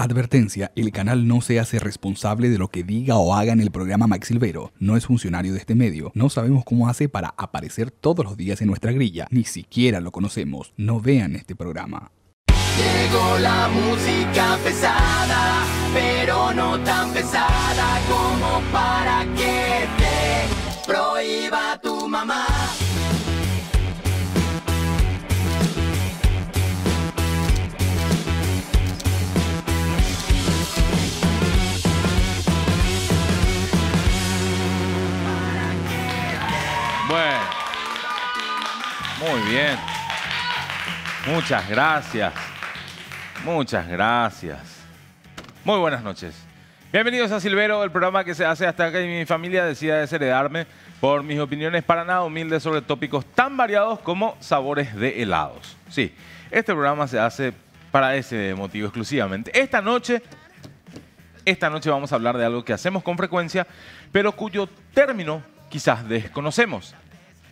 Advertencia, el canal no se hace responsable de lo que diga o haga en el programa Max Silvero. No es funcionario de este medio. No sabemos cómo hace para aparecer todos los días en nuestra grilla. Ni siquiera lo conocemos. No vean este programa. Llegó la música pesada, pero no tan pesada como para que te prohíba tu mamá. Muy bien. Muchas gracias. Muchas gracias. Muy buenas noches. Bienvenidos a Silvero, el programa que se hace hasta que mi familia decida desheredarme por mis opiniones para nada humildes sobre tópicos tan variados como sabores de helados. Sí, este programa se hace para ese motivo exclusivamente. Esta noche, esta noche vamos a hablar de algo que hacemos con frecuencia, pero cuyo término quizás desconocemos.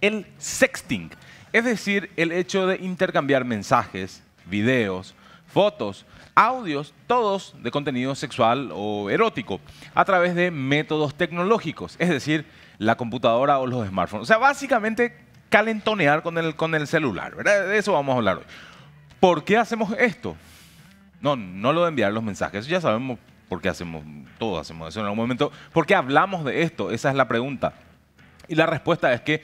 El sexting. Es decir, el hecho de intercambiar mensajes, videos, fotos, audios, todos de contenido sexual o erótico, a través de métodos tecnológicos, es decir, la computadora o los smartphones. O sea, básicamente calentonear con el, con el celular, De eso vamos a hablar hoy. ¿Por qué hacemos esto? No, no lo de enviar los mensajes, ya sabemos por qué hacemos, todos hacemos eso en algún momento. ¿Por qué hablamos de esto? Esa es la pregunta. Y la respuesta es que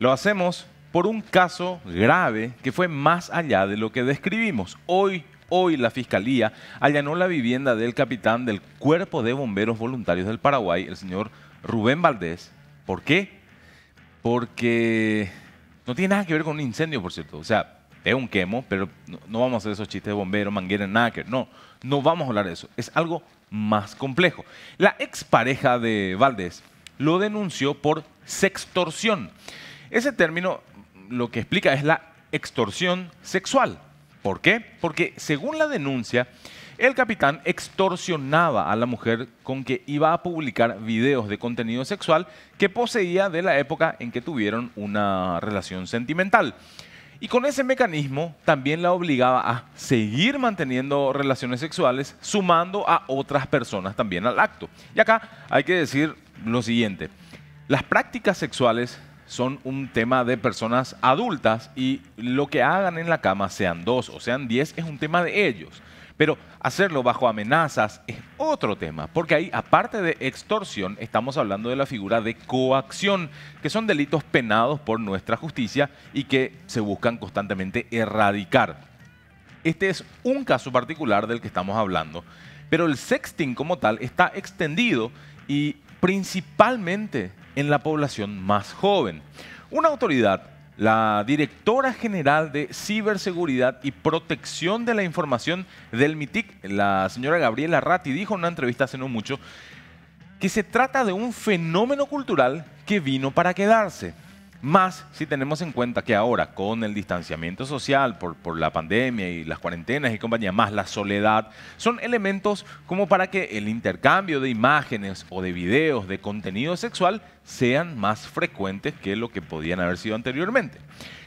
lo hacemos por un caso grave que fue más allá de lo que describimos. Hoy, hoy la Fiscalía allanó la vivienda del capitán del Cuerpo de Bomberos Voluntarios del Paraguay, el señor Rubén Valdés. ¿Por qué? Porque no tiene nada que ver con un incendio, por cierto. O sea, es un quemo, pero no, vamos a hacer esos chistes de bomberos, manguera nada No, no vamos a hablar de eso. Es algo más complejo. La expareja de Valdés lo denunció por sextorsión. Ese término lo que explica es la extorsión sexual. ¿Por qué? Porque según la denuncia, el capitán extorsionaba a la mujer con que iba a publicar videos de contenido sexual que poseía de la época en que tuvieron una relación sentimental. Y con ese mecanismo también la obligaba a seguir manteniendo relaciones sexuales, sumando a otras personas también al acto. Y acá hay que decir lo siguiente, las prácticas sexuales son un tema de personas adultas y lo que hagan en la cama, sean dos o sean diez, es un tema de ellos. Pero hacerlo bajo amenazas es otro tema, porque ahí, aparte de extorsión, estamos hablando de la figura de coacción, que son delitos penados por nuestra justicia y que se buscan constantemente erradicar. Este es un caso particular del que estamos hablando, pero el sexting como tal está extendido y principalmente en la población más joven. Una autoridad, la directora general de Ciberseguridad y Protección de la Información del MITIC, la señora Gabriela Ratti, dijo en una entrevista hace no mucho que se trata de un fenómeno cultural que vino para quedarse más si tenemos en cuenta que ahora con el distanciamiento social por, por la pandemia y las cuarentenas y compañía, más la soledad, son elementos como para que el intercambio de imágenes o de videos de contenido sexual sean más frecuentes que lo que podían haber sido anteriormente.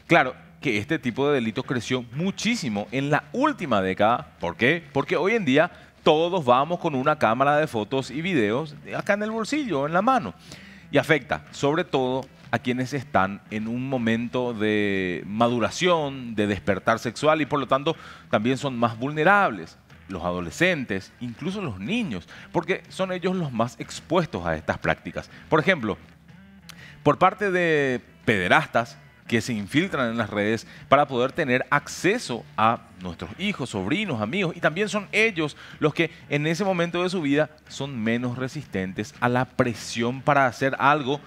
Claro, que este tipo de delitos creció muchísimo en la última década. ¿Por qué? Porque hoy en día todos vamos con una cámara de fotos y videos acá en el bolsillo, en la mano. Y afecta sobre todo a quienes están en un momento de maduración, de despertar sexual y por lo tanto también son más vulnerables los adolescentes, incluso los niños, porque son ellos los más expuestos a estas prácticas. Por ejemplo, por parte de pederastas que se infiltran en las redes para poder tener acceso a nuestros hijos, sobrinos, amigos, y también son ellos los que en ese momento de su vida son menos resistentes a la presión para hacer algo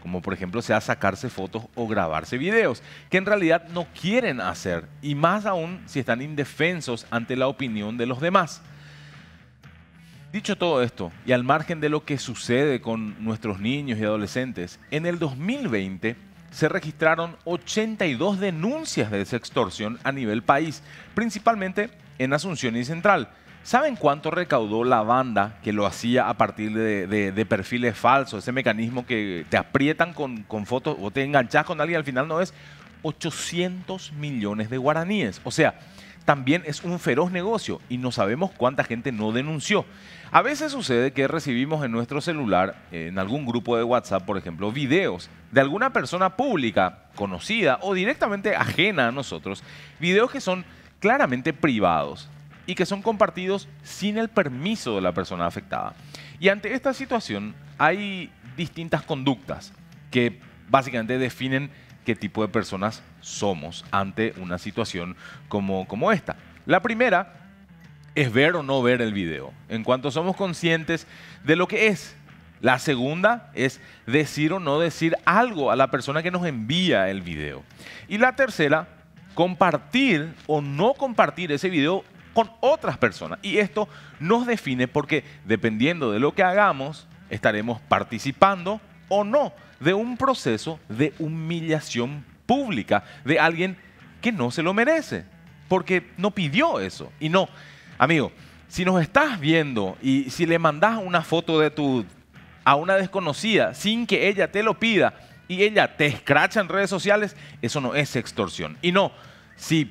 como por ejemplo sea sacarse fotos o grabarse videos, que en realidad no quieren hacer, y más aún si están indefensos ante la opinión de los demás. Dicho todo esto, y al margen de lo que sucede con nuestros niños y adolescentes, en el 2020 se registraron 82 denuncias de sextorsión a nivel país, principalmente en Asunción y Central, ¿Saben cuánto recaudó la banda que lo hacía a partir de, perfiles falsos? Ese mecanismo que te aprietan con, fotos o te enganchas con alguien y al final no es 800 millones de guaraníes. O sea, también es un feroz negocio y no sabemos cuánta gente no denunció. A veces sucede que recibimos en nuestro celular, en algún grupo de WhatsApp, por ejemplo, videos de alguna persona pública, conocida o directamente ajena a nosotros, videos que son claramente privados y que son compartidos sin el permiso de la persona afectada. Y ante esta situación hay distintas conductas que básicamente definen qué tipo de personas somos ante una situación como, como esta. La primera es ver o no ver el video, en cuanto somos conscientes de lo que es. La segunda es decir o no decir algo a la persona que nos envía el video. Y la tercera, compartir o no compartir ese video con otras personas. Y esto nos define porque dependiendo de lo que hagamos, estaremos participando o no de un proceso de humillación pública de alguien que no se lo merece, porque no pidió eso. Y no, amigo, si nos estás viendo y si le mandas una foto de tu a una desconocida sin que ella te lo pida y ella te escracha en redes sociales, eso no es extorsión. Y no, si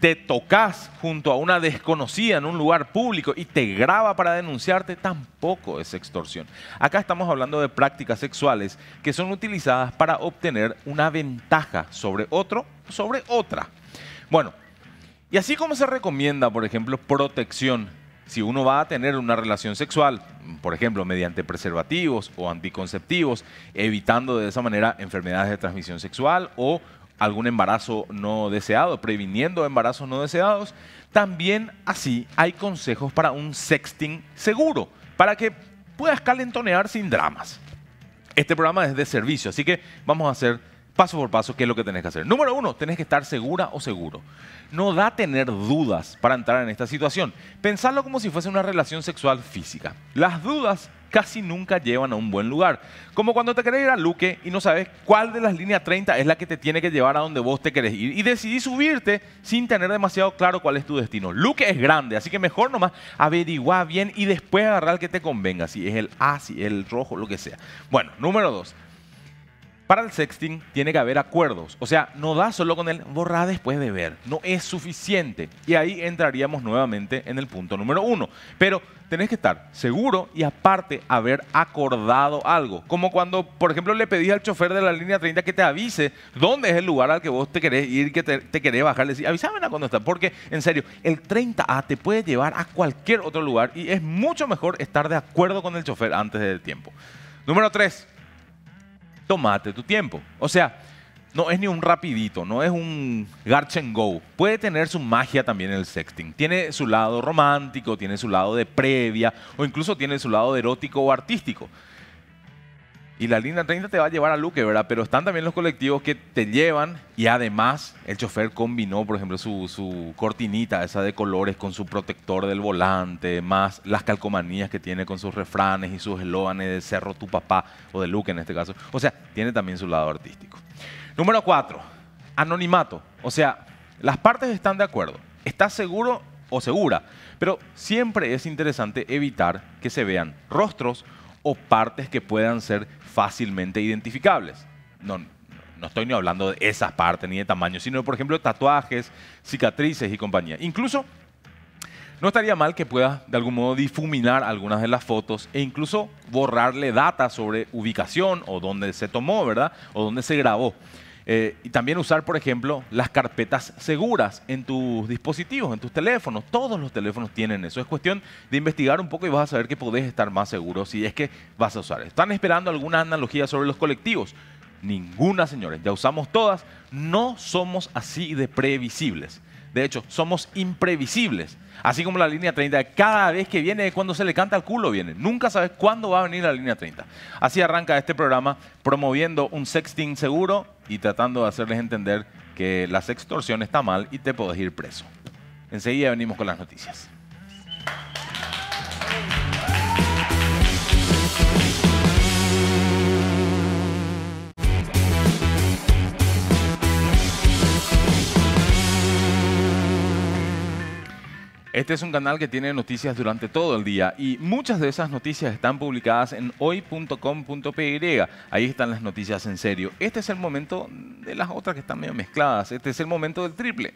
te tocas junto a una desconocida en un lugar público y te graba para denunciarte, tampoco es extorsión. Acá estamos hablando de prácticas sexuales que son utilizadas para obtener una ventaja sobre otro, sobre otra. Bueno, y así como se recomienda, por ejemplo, protección, si uno va a tener una relación sexual, por ejemplo, mediante preservativos o anticonceptivos, evitando de esa manera enfermedades de transmisión sexual o algún embarazo no deseado, previniendo embarazos no deseados. También así hay consejos para un sexting seguro, para que puedas calentonear sin dramas. Este programa es de servicio, así que vamos a hacer paso por paso qué es lo que tenés que hacer. Número uno, tenés que estar segura o seguro. No da tener dudas para entrar en esta situación. Pensarlo como si fuese una relación sexual física. Las dudas casi nunca llevan a un buen lugar. Como cuando te querés ir a Luque y no sabes cuál de las líneas 30 es la que te tiene que llevar a donde vos te querés ir. Y decidís subirte sin tener demasiado claro cuál es tu destino. Luque es grande, así que mejor nomás averiguá bien y después agarrar el que te convenga. Si es el A, si es el rojo, lo que sea. Bueno, número dos para el sexting tiene que haber acuerdos. O sea, no da solo con el borrar después de ver. No es suficiente. Y ahí entraríamos nuevamente en el punto número uno. Pero tenés que estar seguro y aparte haber acordado algo. Como cuando, por ejemplo, le pedís al chofer de la línea 30 que te avise dónde es el lugar al que vos te querés ir, que te, querés bajar. Le decís, avísame cuando está. Porque, en serio, el 30A te puede llevar a cualquier otro lugar y es mucho mejor estar de acuerdo con el chofer antes del tiempo. Número 3 tómate tu tiempo. O sea, no es ni un rapidito, no es un garch and go. Puede tener su magia también el sexting. Tiene su lado romántico, tiene su lado de previa, o incluso tiene su lado erótico o artístico. Y la línea 30 te va a llevar a Luque, ¿verdad? Pero están también los colectivos que te llevan y además el chofer combinó, por ejemplo, su, cortinita, esa de colores, con su protector del volante, más las calcomanías que tiene con sus refranes y sus eslóganes de Cerro tu papá o de Luque en este caso. O sea, tiene también su lado artístico. Número 4, anonimato. O sea, las partes están de acuerdo. ¿Estás seguro o segura? Pero siempre es interesante evitar que se vean rostros o partes que puedan ser fácilmente identificables. No, no estoy ni hablando de esas partes ni de tamaño, sino por ejemplo tatuajes, cicatrices y compañía. Incluso no estaría mal que puedas de algún modo difuminar algunas de las fotos e incluso borrarle data sobre ubicación o dónde se tomó, ¿verdad? O dónde se grabó. Eh, y también usar, por ejemplo, las carpetas seguras en tus dispositivos, en tus teléfonos. Todos los teléfonos tienen eso. Es cuestión de investigar un poco y vas a saber que podés estar más seguro si es que vas a usar. ¿Están esperando alguna analogía sobre los colectivos? Ninguna, señores. Ya usamos todas. No somos así de previsibles. De hecho, somos imprevisibles. Así como la línea 30, cada vez que viene cuando se le canta el culo viene. Nunca sabes cuándo va a venir la línea 30. Así arranca este programa promoviendo un sexting seguro y tratando de hacerles entender que la extorsión está mal y te podés ir preso. Enseguida venimos con las noticias. Este es un canal que tiene noticias durante todo el día y muchas de esas noticias están publicadas en hoy.com.py. Ahí están las noticias en serio. Este es el momento de las otras que están medio mezcladas. Este es el momento del triple.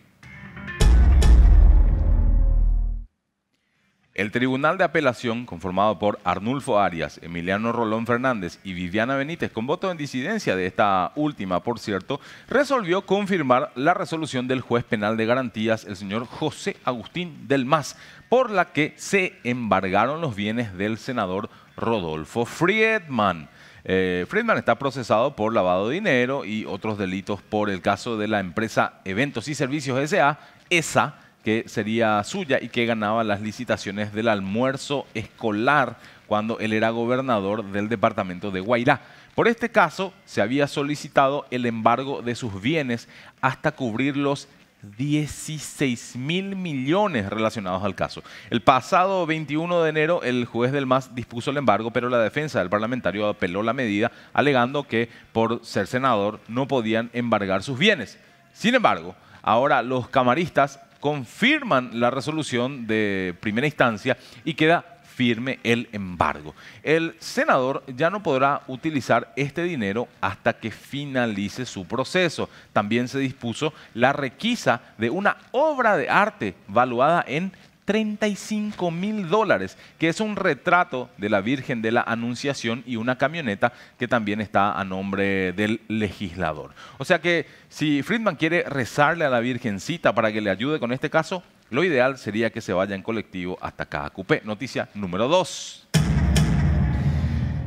El Tribunal de Apelación, conformado por Arnulfo Arias, Emiliano Rolón Fernández y Viviana Benítez, con voto en disidencia de esta última, por cierto, resolvió confirmar la resolución del juez penal de garantías, el señor José Agustín del Mas, por la que se embargaron los bienes del senador Rodolfo Friedman. Eh, Friedman está procesado por lavado de dinero y otros delitos por el caso de la empresa Eventos y Servicios SA, ESA, que sería suya y que ganaba las licitaciones del almuerzo escolar cuando él era gobernador del departamento de Guairá. Por este caso, se había solicitado el embargo de sus bienes hasta cubrir los 16 mil millones relacionados al caso. El pasado 21 de enero, el juez del MAS dispuso el embargo, pero la defensa del parlamentario apeló la medida, alegando que por ser senador no podían embargar sus bienes. Sin embargo, ahora los camaristas confirman la resolución de primera instancia y queda firme el embargo. El senador ya no podrá utilizar este dinero hasta que finalice su proceso. También se dispuso la requisa de una obra de arte valuada en 35 mil dólares, que es un retrato de la Virgen de la Anunciación y una camioneta que también está a nombre del legislador. O sea que si Friedman quiere rezarle a la Virgencita para que le ayude con este caso, lo ideal sería que se vaya en colectivo hasta cupé. Noticia número 2.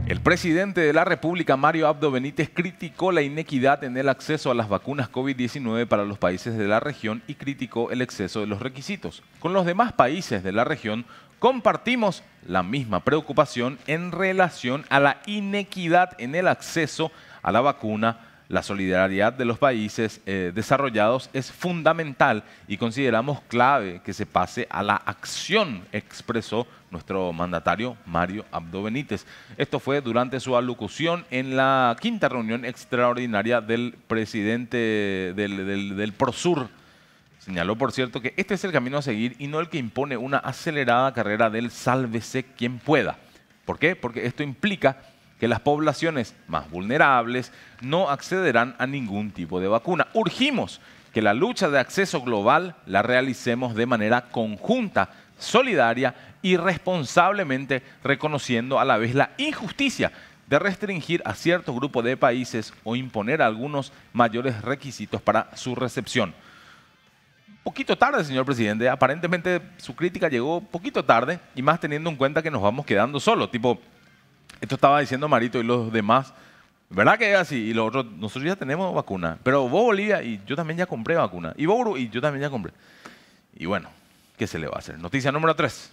El presidente de la República, Mario Abdo Benítez, criticó la inequidad en el acceso a las vacunas COVID-19 para los países de la región y criticó el exceso de los requisitos. Con los demás países de la región compartimos la misma preocupación en relación a la inequidad en el acceso a la vacuna la solidaridad de los países eh, desarrollados es fundamental y consideramos clave que se pase a la acción, expresó nuestro mandatario Mario Abdo Benítez. Esto fue durante su alocución en la quinta reunión extraordinaria del presidente del, del PROSUR. Señaló, por cierto, que este es el camino a seguir y no el que impone una acelerada carrera del sálvese quien pueda. ¿Por qué? Porque esto implica que las poblaciones más vulnerables no accederán a ningún tipo de vacuna. Urgimos que la lucha de acceso global la realicemos de manera conjunta, solidaria y responsablemente, reconociendo a la vez la injusticia de restringir a cierto grupo de países o imponer algunos mayores requisitos para su recepción. Poquito tarde, señor presidente. Aparentemente su crítica llegó poquito tarde y más teniendo en cuenta que nos vamos quedando solos. Tipo, esto estaba diciendo Marito y los demás. ¿Verdad que es así? Y los otros, nosotros ya tenemos vacuna. Pero vos, Bolivia, y yo también ya compré vacuna. Y vos, y yo también ya compré. Y bueno, ¿qué se le va a hacer? Noticia número 3.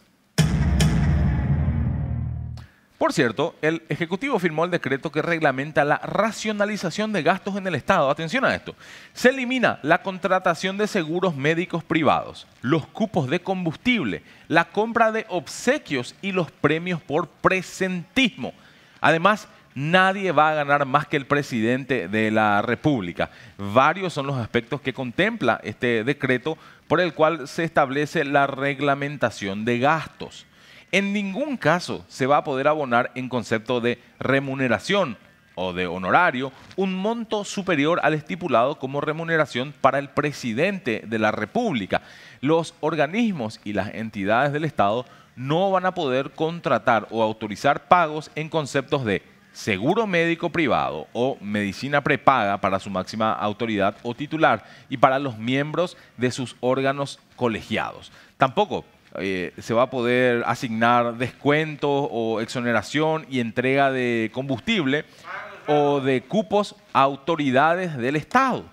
Por cierto, el Ejecutivo firmó el decreto que reglamenta la racionalización de gastos en el Estado. Atención a esto. Se elimina la contratación de seguros médicos privados, los cupos de combustible, la compra de obsequios y los premios por presentismo. Además, nadie va a ganar más que el presidente de la República. Varios son los aspectos que contempla este decreto por el cual se establece la reglamentación de gastos en ningún caso se va a poder abonar en concepto de remuneración o de honorario un monto superior al estipulado como remuneración para el presidente de la República. Los organismos y las entidades del Estado no van a poder contratar o autorizar pagos en conceptos de seguro médico privado o medicina prepaga para su máxima autoridad o titular y para los miembros de sus órganos colegiados. Tampoco eh, se va a poder asignar descuentos o exoneración y entrega de combustible o de cupos a autoridades del Estado,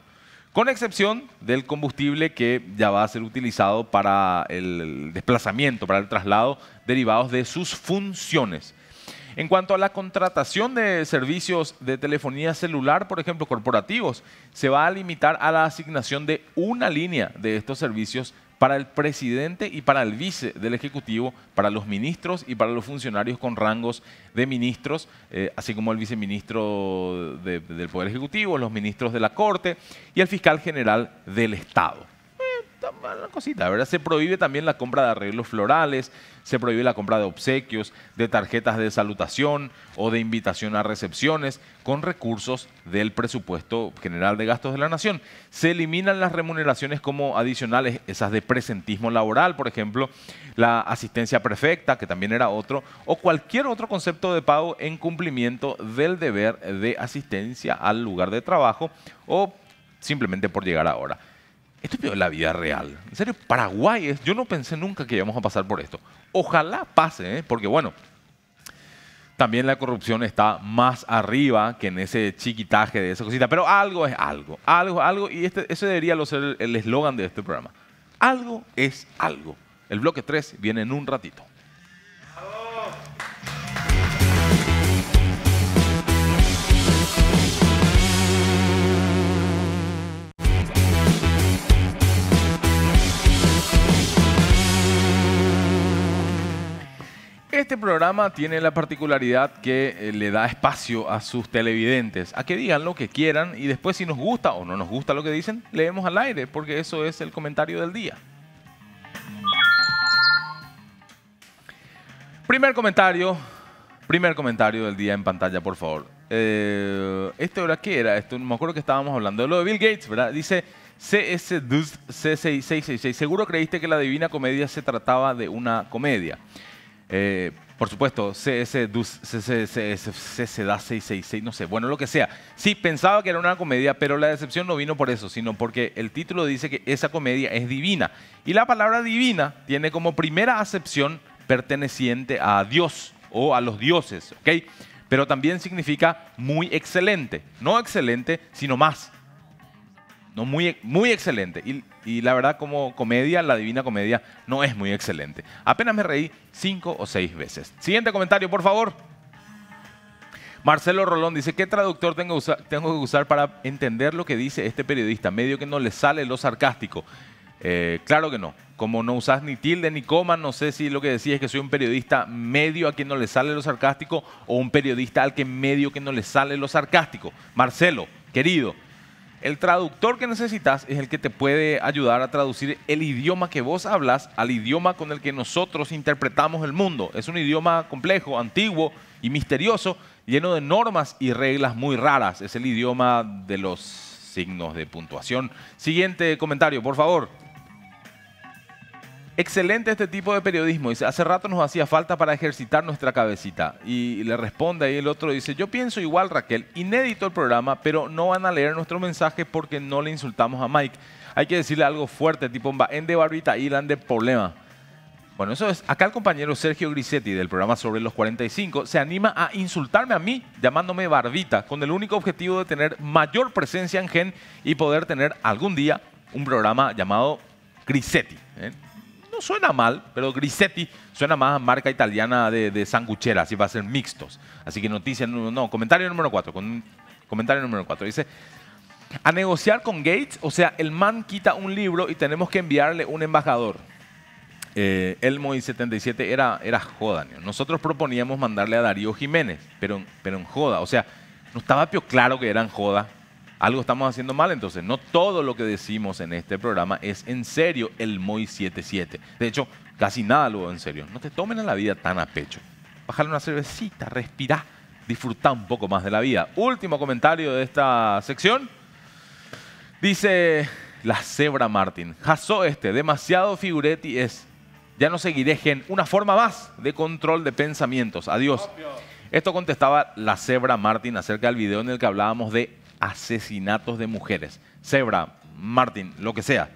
con excepción del combustible que ya va a ser utilizado para el desplazamiento, para el traslado, derivados de sus funciones. En cuanto a la contratación de servicios de telefonía celular, por ejemplo, corporativos, se va a limitar a la asignación de una línea de estos servicios para el presidente y para el vice del Ejecutivo, para los ministros y para los funcionarios con rangos de ministros, eh, así como el viceministro del Poder Ejecutivo, los ministros de la Corte y el fiscal general del Estado cosita, ¿verdad? Se prohíbe también la compra de arreglos florales, se prohíbe la compra de obsequios, de tarjetas de salutación o de invitación a recepciones con recursos del presupuesto general de gastos de la nación. Se eliminan las remuneraciones como adicionales, esas de presentismo laboral, por ejemplo, la asistencia perfecta, que también era otro, o cualquier otro concepto de pago en cumplimiento del deber de asistencia al lugar de trabajo o simplemente por llegar ahora. Esto es la vida real. En serio, Paraguay Yo no pensé nunca que íbamos a pasar por esto. Ojalá pase, ¿eh? porque bueno, también la corrupción está más arriba que en ese chiquitaje de esa cosita. Pero algo es algo. Algo es algo. Y este, ese debería ser el eslogan de este programa. Algo es algo. El bloque 3 viene en un ratito. este programa tiene la particularidad que eh, le da espacio a sus televidentes a que digan lo que quieran y después si nos gusta o no nos gusta lo que dicen, leemos al aire porque eso es el comentario del día. Primer comentario, primer comentario del día en pantalla, por favor. Eh, ¿Esto era qué era? Esto, me acuerdo que estábamos hablando de lo de Bill Gates, ¿verdad? Dice, CS666. Seguro creíste que la Divina Comedia se trataba de una comedia. Eh, por supuesto, da 666 no sé, bueno, lo que sea. Sí, pensaba que era una comedia, pero la decepción no vino por eso, sino porque el título dice que esa comedia es divina. Y la palabra divina tiene como primera acepción perteneciente a Dios o a los dioses, ¿ok? Pero también significa muy excelente. No excelente, sino más. No, muy, muy excelente. Y y la verdad como comedia, la divina comedia no es muy excelente. Apenas me reí cinco o seis veces. Siguiente comentario, por favor. Marcelo Rolón dice, ¿qué traductor tengo, tengo que usar para entender lo que dice este periodista? Medio que no le sale lo sarcástico. Eh, claro que no. Como no usas ni tilde ni coma, no sé si lo que decís es que soy un periodista medio a quien no le sale lo sarcástico o un periodista al que medio que no le sale lo sarcástico. Marcelo, querido, el traductor que necesitas es el que te puede ayudar a traducir el idioma que vos hablas al idioma con el que nosotros interpretamos el mundo. Es un idioma complejo, antiguo y misterioso, lleno de normas y reglas muy raras. Es el idioma de los signos de puntuación. Siguiente comentario, por favor. Excelente este tipo de periodismo. Dice, hace rato nos hacía falta para ejercitar nuestra cabecita. Y le responde ahí el otro, dice, yo pienso igual Raquel, inédito el programa, pero no van a leer nuestro mensaje porque no le insultamos a Mike. Hay que decirle algo fuerte, tipo, en de barbita, en de problema. Bueno, eso es. Acá el compañero Sergio Grisetti del programa Sobre los 45 se anima a insultarme a mí llamándome barbita con el único objetivo de tener mayor presencia en Gen y poder tener algún día un programa llamado Grisetti. ¿eh? suena mal, pero Grisetti suena más a marca italiana de, de sanguchera, así va a ser mixtos. Así que noticia, no, no comentario número 4, con, comentario número cuatro Dice, a negociar con Gates, o sea, el man quita un libro y tenemos que enviarle un embajador. Eh, Elmo y 77 era, era joda. Nosotros proponíamos mandarle a Darío Jiménez, pero, pero en joda. O sea, no estaba pio claro que eran joda algo estamos haciendo mal, entonces no todo lo que decimos en este programa es en serio el MOI 77. De hecho, casi nada lo veo en serio. No te tomen en la vida tan a pecho. Bájale una cervecita, respirá, disfruta un poco más de la vida. Último comentario de esta sección. Dice la cebra Martin. Jasó este, demasiado figuretti es. Ya no seguiré gen. Una forma más de control de pensamientos. Adiós. Esto contestaba la cebra Martin acerca del video en el que hablábamos de asesinatos de mujeres. Zebra, Martin, lo que sea.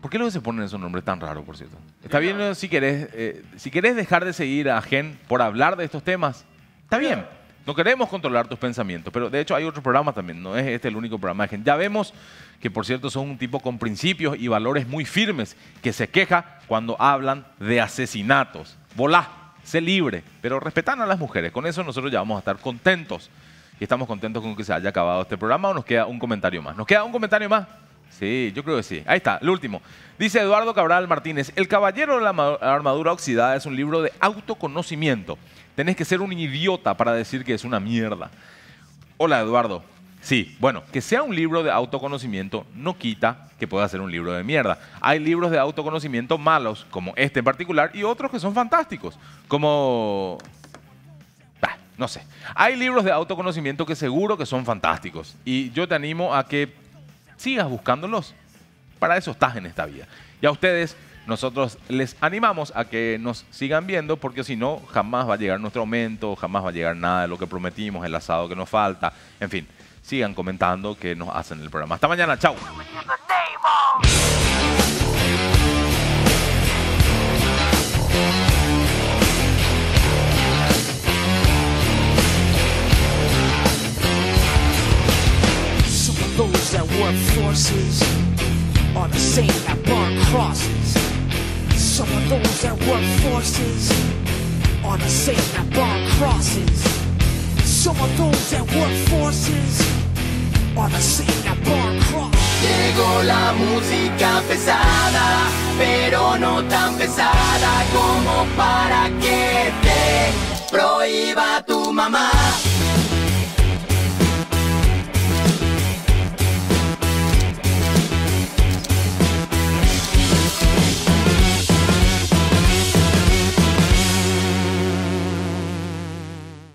¿Por qué luego se ponen esos nombres tan raros, por cierto? Está bien si querés, eh, si querés dejar de seguir a Gen por hablar de estos temas, está bien. No queremos controlar tus pensamientos, pero de hecho hay otro programa también, no es este el único programa de Gen. Ya vemos que, por cierto, son un tipo con principios y valores muy firmes, que se queja cuando hablan de asesinatos. Volá, sé libre, pero respetan a las mujeres. Con eso nosotros ya vamos a estar contentos. Y estamos contentos con que se haya acabado este programa o nos queda un comentario más. ¿Nos queda un comentario más? Sí, yo creo que sí. Ahí está, el último. Dice Eduardo Cabral Martínez, El Caballero de la Armadura Oxidada es un libro de autoconocimiento. Tenés que ser un idiota para decir que es una mierda. Hola Eduardo. Sí, bueno, que sea un libro de autoconocimiento no quita que pueda ser un libro de mierda. Hay libros de autoconocimiento malos, como este en particular, y otros que son fantásticos, como no sé. Hay libros de autoconocimiento que seguro que son fantásticos. Y yo te animo a que sigas buscándolos. Para eso estás en esta vida. Y a ustedes, nosotros les animamos a que nos sigan viendo, porque si no, jamás va a llegar nuestro aumento, jamás va a llegar nada de lo que prometimos, el asado que nos falta. En fin, sigan comentando que nos hacen el programa. Hasta mañana, chao. that work forces are the same that burn crosses. Some of those that work forces are the same that burn crosses. Some of those that work forces the same that burn crosses. Llegó la música pesada, pero no tan pesada como para que te prohíba tu mamá.